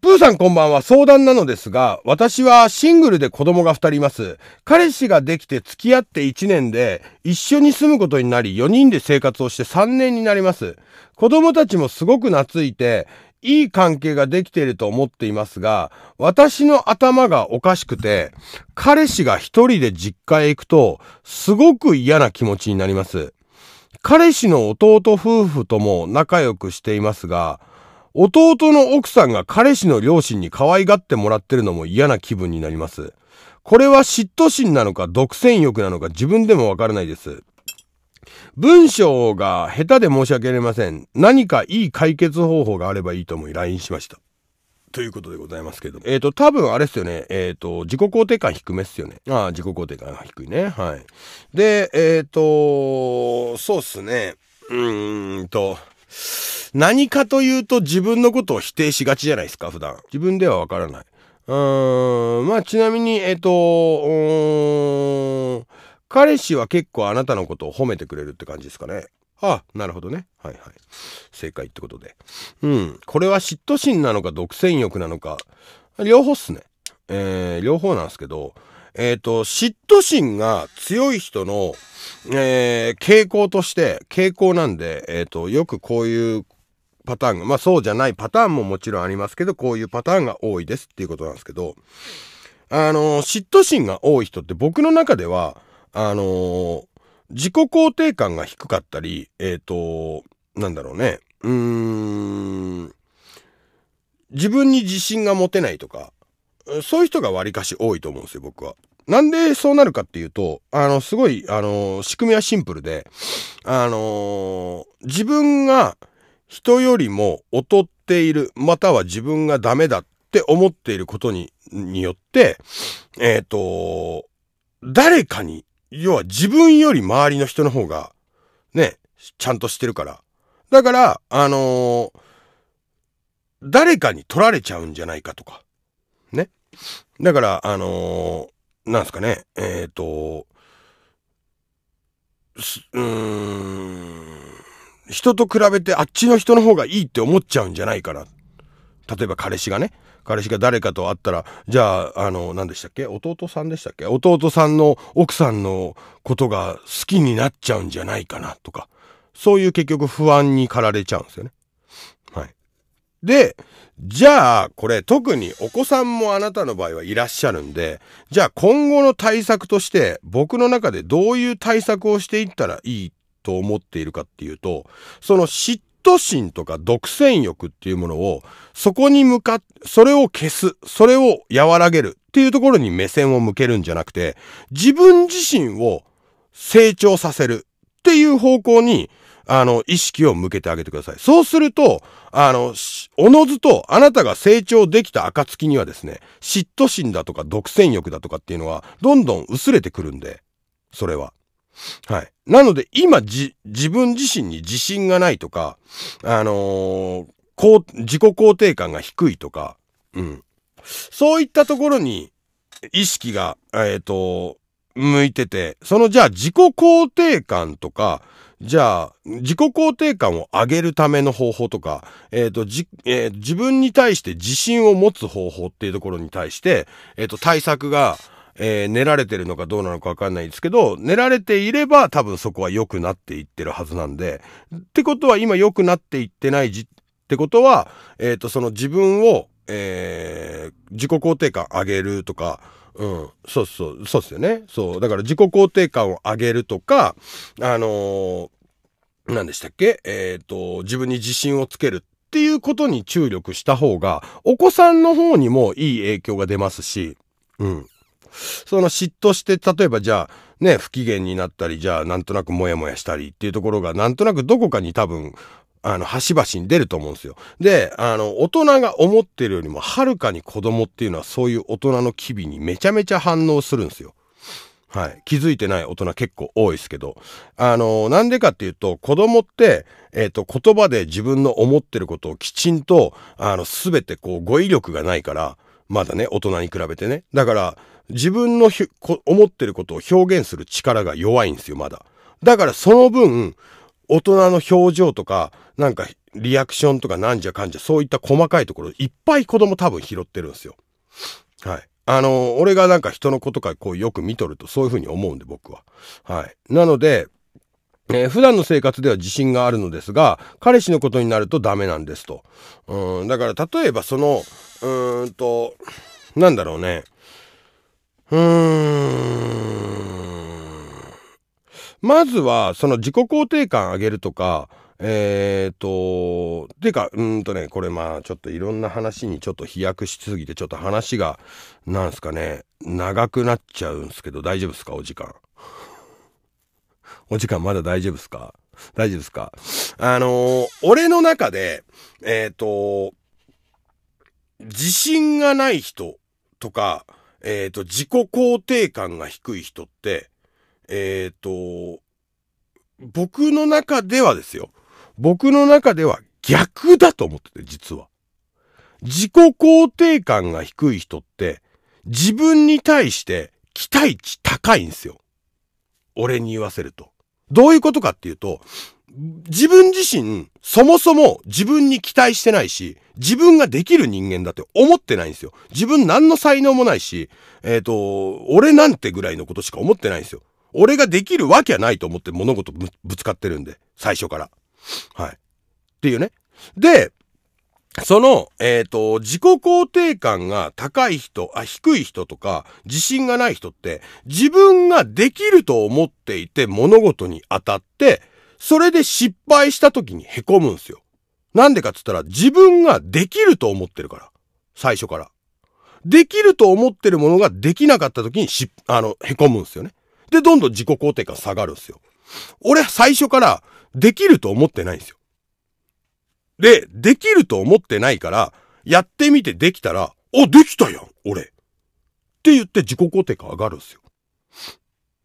プーさんこんばんは相談なのですが、私はシングルで子供が2人います。彼氏ができて付き合って1年で一緒に住むことになり4人で生活をして3年になります。子供たちもすごく懐いていい関係ができていると思っていますが、私の頭がおかしくて、彼氏が一人で実家へ行くと、すごく嫌な気持ちになります。彼氏の弟夫婦とも仲良くしていますが、弟の奥さんが彼氏の両親に可愛がってもらってるのも嫌な気分になります。これは嫉妬心なのか独占欲なのか自分でもわからないです。文章が下手で申し訳ありません。何かいい解決方法があればいいと思い LINE しました。ということでございますけど。えっ、ー、と、多分あれですよね。えっ、ー、と、自己肯定感低めっすよね。ああ、自己肯定感が低いね。はい。で、えっ、ー、と、そうっすね。うーんと、何かというと自分のことを否定しがちじゃないですか、普段。自分ではわからない。うーん、まあちなみに、えっ、と、うーん、彼氏は結構あなたのことを褒めてくれるって感じですかね。あなるほどね。はいはい。正解ってことで。うん。これは嫉妬心なのか独占欲なのか、両方っすね。えー、両方なんですけど、えっ、ー、と、嫉妬心が強い人の、えー、傾向として、傾向なんで、えっ、ー、と、よくこういうパターンが、まあそうじゃないパターンももちろんありますけど、こういうパターンが多いですっていうことなんですけど、あの、嫉妬心が多い人って僕の中では、あのー、自己肯定感が低かったり、えっ、ー、と、なんだろうね。うーん。自分に自信が持てないとか、そういう人が割かし多いと思うんですよ、僕は。なんでそうなるかっていうと、あの、すごい、あの、仕組みはシンプルで、あの、自分が人よりも劣っている、または自分がダメだって思っていることに、によって、えっ、ー、と、誰かに要は自分より周りの人の方が、ね、ちゃんとしてるから。だから、あのー、誰かに取られちゃうんじゃないかとか。ね。だから、あのー、なんすかね、えっ、ー、と、うん、人と比べてあっちの人の方がいいって思っちゃうんじゃないかな。例えば彼氏がね彼氏が誰かと会ったらじゃああの何でしたっけ弟さんでしたっけ弟さんの奥さんのことが好きになっちゃうんじゃないかなとかそういう結局不安に駆られちゃうんですよね。はい、でじゃあこれ特にお子さんもあなたの場合はいらっしゃるんでじゃあ今後の対策として僕の中でどういう対策をしていったらいいと思っているかっていうとその嫉妬心とか独占欲っていうものを、そこに向かっ、それを消す、それを和らげるっていうところに目線を向けるんじゃなくて、自分自身を成長させるっていう方向に、あの、意識を向けてあげてください。そうすると、あの、おのずと、あなたが成長できた暁にはですね、嫉妬心だとか独占欲だとかっていうのは、どんどん薄れてくるんで、それは。はい。なので今自分自身に自信がないとか、あのー、こう、自己肯定感が低いとか、うん。そういったところに意識が、えっ、ー、と、向いてて、そのじゃあ自己肯定感とか、じゃあ自己肯定感を上げるための方法とか、えっ、ー、と、じ、えー、自分に対して自信を持つ方法っていうところに対して、えっ、ー、と、対策が、えー、られてるのかどうなのかわかんないんですけど、寝られていれば多分そこは良くなっていってるはずなんで、ってことは今良くなっていってないじ、ってことは、えっ、ー、と、その自分を、えー、自己肯定感上げるとか、うん、そうそう、そうっすよね。そう。だから自己肯定感を上げるとか、あのー、何でしたっけえっ、ー、と、自分に自信をつけるっていうことに注力した方が、お子さんの方にもいい影響が出ますし、うん。その嫉妬して、例えばじゃあ、ね、不機嫌になったり、じゃあ、なんとなくモヤモヤしたりっていうところが、なんとなくどこかに多分、あの、端々に出ると思うんですよ。で、あの、大人が思ってるよりも、はるかに子供っていうのは、そういう大人の機微にめちゃめちゃ反応するんですよ。はい。気づいてない大人結構多いですけど。あの、なんでかっていうと、子供って、えっ、ー、と、言葉で自分の思ってることをきちんと、あの、すべてこう、語彙力がないから、まだね、大人に比べてね。だから、自分の思ってることを表現する力が弱いんですよ、まだ。だからその分、大人の表情とか、なんかリアクションとかなんじゃかんじゃ、そういった細かいところ、いっぱい子供多分拾ってるんですよ。はい。あの、俺がなんか人の子とかこうよく見とるとそういうふうに思うんで、僕は。はい。なので、えー、普段の生活では自信があるのですが、彼氏のことになるとダメなんですと。うん、だから例えばその、うんと、なんだろうね。うーん。まずは、その自己肯定感上げるとか、えー、と、てか、うんとね、これまあちょっといろんな話にちょっと飛躍しすぎて、ちょっと話が、なんすかね、長くなっちゃうんすけど、大丈夫ですかお時間。お時間まだ大丈夫ですか大丈夫ですかあのー、俺の中で、えっ、ー、と、自信がない人とか、えっ、ー、と、自己肯定感が低い人って、えっ、と、僕の中ではですよ。僕の中では逆だと思ってて、実は。自己肯定感が低い人って、自分に対して期待値高いんですよ。俺に言わせると。どういうことかっていうと、自分自身、そもそも自分に期待してないし、自分ができる人間だって思ってないんですよ。自分何の才能もないし、えっ、ー、と、俺なんてぐらいのことしか思ってないんですよ。俺ができるわけはないと思って物事ぶつかってるんで、最初から。はい。っていうね。で、その、えっ、ー、と、自己肯定感が高い人、あ、低い人とか、自信がない人って、自分ができると思っていて物事に当たって、それで失敗した時に凹むんすよ。なんでかっつったら、自分ができると思ってるから。最初から。できると思ってるものができなかった時にし、あの、凹むんすよね。で、どんどん自己肯定感下がるんすよ。俺、最初から、できると思ってないんですよ。で、できると思ってないから、やってみてできたら、あ、できたやん、俺。って言って自己肯定感上がるんですよ。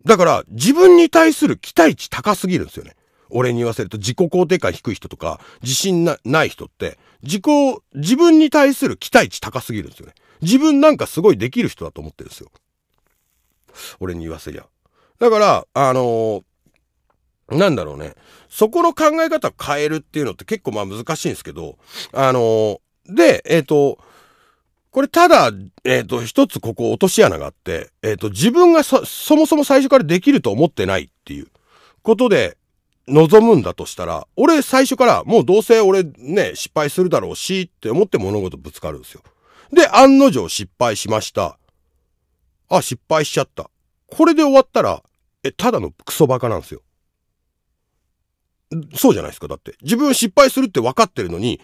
だから、自分に対する期待値高すぎるんですよね。俺に言わせると自己肯定感低い人とか、自信ない人って、自己、自分に対する期待値高すぎるんですよね。自分なんかすごいできる人だと思ってるんですよ。俺に言わせりゃ。だから、あのー、なんだろうね。そこの考え方変えるっていうのって結構まあ難しいんですけど、あのー、で、えっ、ー、と、これただ、えっ、ー、と、一つここ落とし穴があって、えっ、と、自分がそ、そもそも最初からできると思ってないっていうことで望むんだとしたら、俺最初からもうどうせ俺ね、失敗するだろうしって思って物事ぶつかるんですよ。で、案の定失敗しました。あ、失敗しちゃった。これで終わったら、え、ただのクソバカなんですよ。そうじゃないですか、だって。自分失敗するって分かってるのに、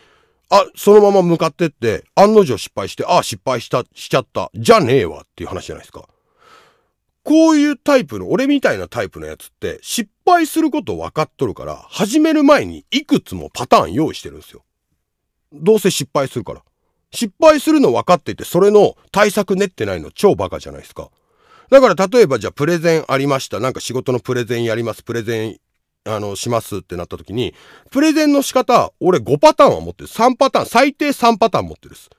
あ、そのまま向かってって、案の定失敗して、あ、失敗した、しちゃった、じゃねえわっていう話じゃないですか。こういうタイプの、俺みたいなタイプのやつって、失敗すること分かっとるから、始める前にいくつもパターン用意してるんですよ。どうせ失敗するから。失敗するの分かっていて、それの対策練ってないの超バカじゃないですか。だから例えばじゃあプレゼンありました。なんか仕事のプレゼンやります。プレゼンあの、しますってなった時に、プレゼンの仕方、俺5パターンは持ってる。3パターン、最低3パターン持ってるです。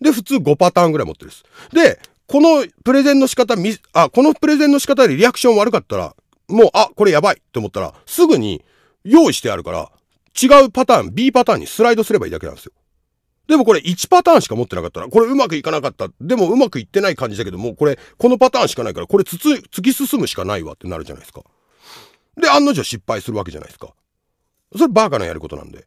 で、普通5パターンぐらい持ってるです。で、このプレゼンの仕方、み、あ、このプレゼンの仕方でリアクション悪かったら、もう、あ、これやばいって思ったら、すぐに用意してあるから、違うパターン、B パターンにスライドすればいいだけなんですよ。でもこれ1パターンしか持ってなかったら、これうまくいかなかった。でもうまくいってない感じだけど、もうこれ、このパターンしかないから、これつつ、突き進むしかないわってなるじゃないですか。で、案の定失敗するわけじゃないですか。それバカのやることなんで。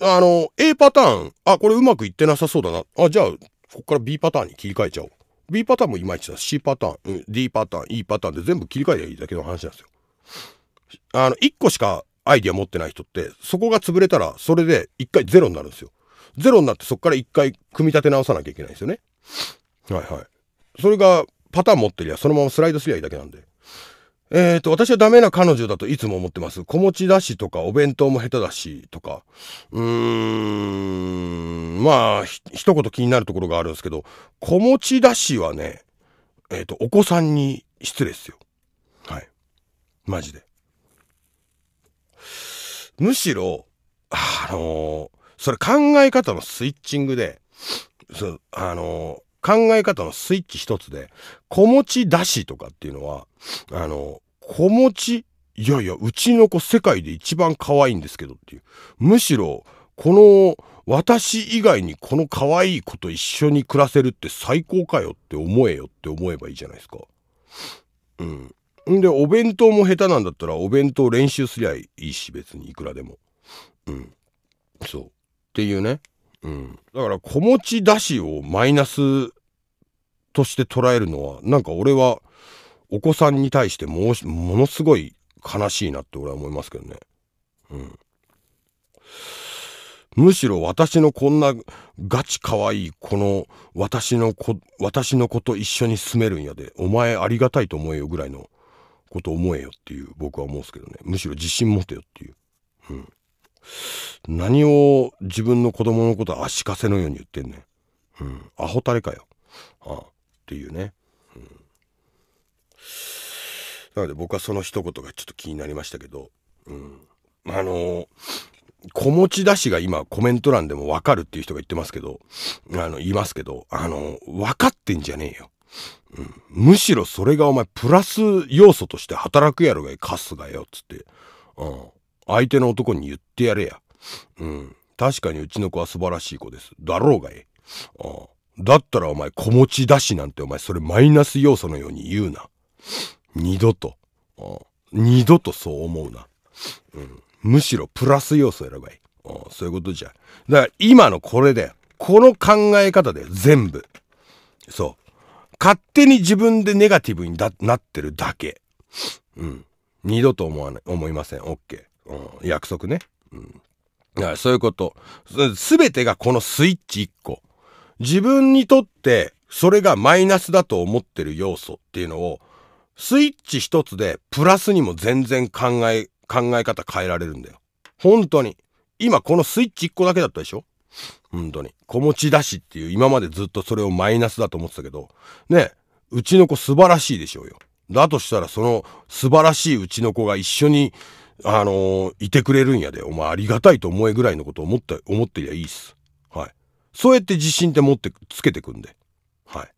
あの、A パターン、あ、これうまくいってなさそうだな。あ、じゃあ、ここから B パターンに切り替えちゃおう。B パターンもいまいちだ。C パターン、うん、D パターン、E パターンで全部切り替えりゃいいだけの話なんですよ。あの、1個しかアイディア持ってない人って、そこが潰れたら、それで1回ゼロになるんですよ。ゼロになってそこから1回組み立て直さなきゃいけないんですよね。はいはい。それがパターン持ってりゃ、そのままスライドすりゃいいだけなんで。えっ、と、私はダメな彼女だといつも思ってます。小持ちだしとか、お弁当も下手だしとか。うーん、まあ、一言気になるところがあるんですけど、小持ちだしはね、えっ、と、お子さんに失礼ですよ。はい。マジで。むしろ、あのー、それ考え方のスイッチングで、そう、あのー考え方のスイッチ一つで、子持ちだしとかっていうのは、あの、子持ち、いやいや、うちの子世界で一番可愛いんですけどっていう。むしろ、この、私以外にこの可愛い子と一緒に暮らせるって最高かよって思えよって思えばいいじゃないですか。うん。んで、お弁当も下手なんだったら、お弁当練習すりゃいいし、別にいくらでも。うん。そう。っていうね。うん、だから子持ちだしをマイナスとして捉えるのはなんか俺はお子さんに対してもものすごい悲しいなって俺は思いますけどね。うん、むしろ私のこんなガチ可愛いこの私の子私の子と一緒に住めるんやでお前ありがたいと思えよぐらいのこと思えよっていう僕は思うんですけどねむしろ自信持てよっていう。うん何を自分の子供のこと足かせのように言ってんねん。うん。アホタレかよ。ああっていうね。うん。なので僕はその一言がちょっと気になりましたけど。うん。あのー、子持ち出しが今コメント欄でもわかるっていう人が言ってますけど、あの、言いますけど、あのー、分かってんじゃねえよ。うん、むしろそれがお前プラス要素として働くやろがいカスがよっつって、うん、相手の男に言ってやれや。うん。確かにうちの子は素晴らしい子です。だろうがえ。ああだったらお前子持ちだしなんてお前それマイナス要素のように言うな。二度と。ああ二度とそう思うな。うん。むしろプラス要素選ばい。ああそういうことじゃ。だから今のこれで、この考え方で全部。そう。勝手に自分でネガティブになってるだけ。うん。二度と思わない、思いません。オッケー。うん、約束ね。うん、そういうこと。すべてがこのスイッチ1個。自分にとってそれがマイナスだと思ってる要素っていうのを、スイッチ一つでプラスにも全然考え、考え方変えられるんだよ。本当に。今このスイッチ1個だけだったでしょ本当に。子持ちだしっていう今までずっとそれをマイナスだと思ってたけど、ね、うちの子素晴らしいでしょうよ。だとしたらその素晴らしいうちの子が一緒にあのー、いてくれるんやで、お前ありがたいと思えぐらいのことを思って、思ってりゃいいっす。はい。そうやって自信って持って、つけてくんで。はい。だか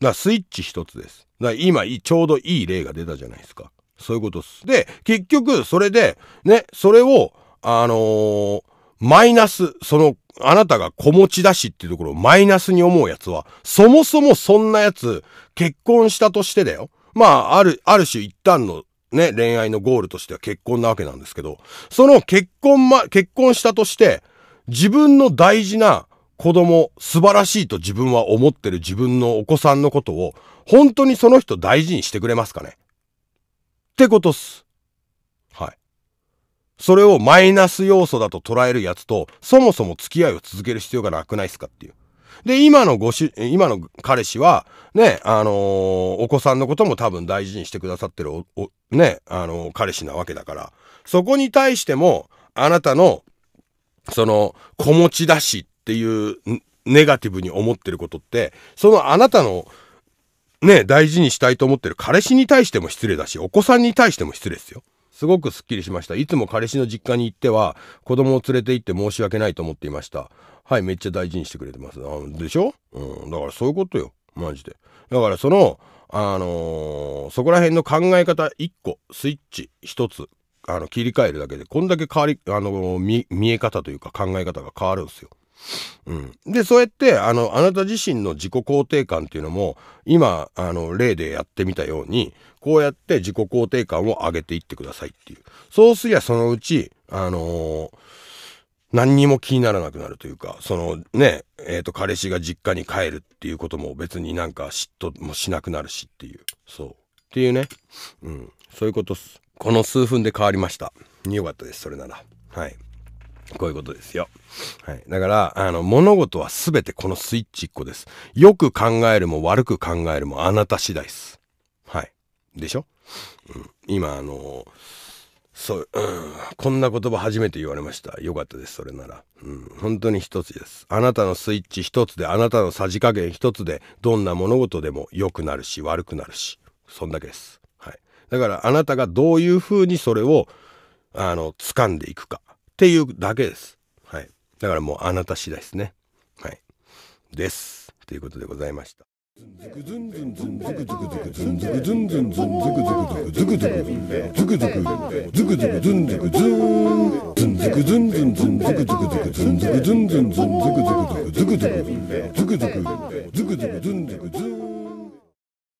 らスイッチ一つです。だから今、ちょうどいい例が出たじゃないですか。そういうことっす。で、結局、それで、ね、それを、あのー、マイナス、その、あなたが子持ちだしっていうところをマイナスに思うやつは、そもそもそんなやつ、結婚したとしてだよ。まあ、ある、ある種一旦のね、恋愛のゴールとしては結婚なわけなんですけど、その結婚ま、結婚したとして、自分の大事な子供、素晴らしいと自分は思ってる自分のお子さんのことを、本当にその人大事にしてくれますかねってことっす。はい。それをマイナス要素だと捉えるやつと、そもそも付き合いを続ける必要がなくないっすかっていう。で、今のごし、今の彼氏は、ね、あのー、お子さんのことも多分大事にしてくださってるお、おね、あのー、彼氏なわけだから、そこに対しても、あなたの、その、子持ちだしっていう、ネガティブに思ってることって、そのあなたの、ね、大事にしたいと思ってる彼氏に対しても失礼だし、お子さんに対しても失礼ですよ。すごくすっきりしました。いつも彼氏の実家に行っては、子供を連れて行って申し訳ないと思っていました。はい、めっちゃ大事にしてくれてます。あでしょうん、だからそういうことよ。マジで。だからその、あのー、そこら辺の考え方1個、スイッチ1つ、あの、切り替えるだけで、こんだけ変わり、あのー、見え方というか考え方が変わるんですよ。うん、でそうやってあのあなた自身の自己肯定感っていうのも今あの例でやってみたようにこうやって自己肯定感を上げていってくださいっていうそうすりゃそのうちあのー、何にも気にならなくなるというかそのねえっ、ー、と彼氏が実家に帰るっていうことも別になんか嫉妬もしなくなるしっていうそうっていうね、うん、そういうことすこの数分で変わりましたよかったですそれならはい。こういうことですよ。はい。だから、あの、物事はすべてこのスイッチ1個です。よく考えるも悪く考えるもあなた次第です。はい。でしょ、うん、今、あのー、そう、うん、こんな言葉初めて言われました。よかったです、それなら。うん、本当に一つです。あなたのスイッチ一つで、あなたのさじ加減一つで、どんな物事でも良くなるし、悪くなるし、そんだけです。はい。だから、あなたがどういうふうにそれを、あの、掴んでいくか。っていうだけです。はい。だからもうあなた次第ですね。はい。です。ということでございました。